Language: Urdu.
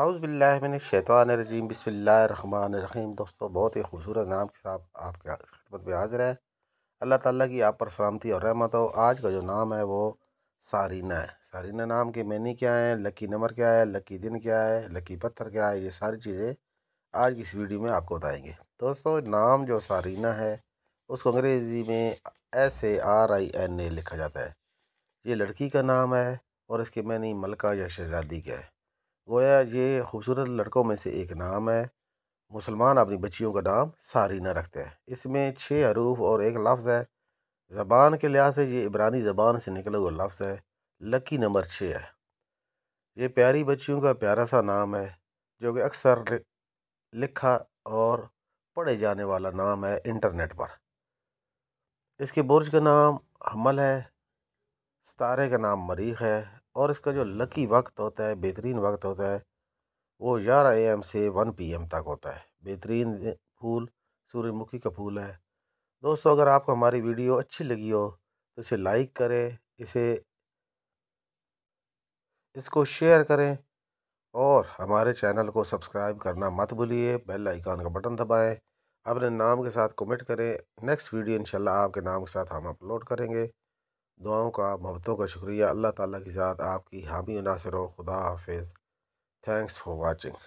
اعوذ باللہ من الشیطان الرجیم بسم اللہ الرحمن الرحیم دوستو بہت ہی خوبصورت نام کے ساتھ آپ کے خدمت میں حاضر ہے اللہ تعالیٰ کی آپ پر سلامتی اور رحمت ہو آج کا جو نام ہے وہ سارینہ ہے سارینہ نام کے مینی کیا ہیں لکی نمبر کیا ہے لکی دن کیا ہے لکی پتھر کیا ہے یہ ساری چیزیں آج کی اس ویڈیو میں آپ کو بتائیں گے دوستو نام جو سارینہ ہے اس کو انگریزی میں S A R I N A لکھا جاتا ہے یہ لڑکی کا نام ہے اور اس کے مینی ملکہ یا شہزادی کا ہے گویا یہ خوبصورت لڑکوں میں سے ایک نام ہے مسلمان اپنی بچیوں کا نام ساری نہ رکھتے اس میں چھ حروف اور ایک لفظ ہے زبان کے لحاظ سے یہ عبرانی زبان سے نکلا ہوا لفظ ہے لکی نمبر چھ ہے یہ پیاری بچیوں کا پیارا سا نام ہے جو کہ اکثر لکھا اور پڑھے جانے والا نام ہے انٹرنیٹ پر اس کے برج کا نام حمل ہے ستارے کا نام مریخ ہے اور اس کا جو لکی وقت ہوتا ہے بہترین وقت ہوتا ہے وہ گیارہ اے ایم سے ون پی ایم تک ہوتا ہے بہترین پھول سورج مکھی کا پھول ہے دوستو اگر آپ کو ہماری ویڈیو اچھی لگی ہو تو اسے لائک کریں اسے اس کو شیئر کریں اور ہمارے چینل کو سبسکرائب کرنا مت بھولیے بیل آئیکان کا بٹن دبائیں اپنے نام کے ساتھ کومنٹ کریں نیکسٹ ویڈیو انشاءاللہ آپ کے نام کے ساتھ ہم اپلوڈ کریں گے دعاؤں کا محبتوں کا شکریہ اللہ تعالیٰ کی ذات آپ کی حامی و ناصر و خدا حافظ تھینکس فار واچنگ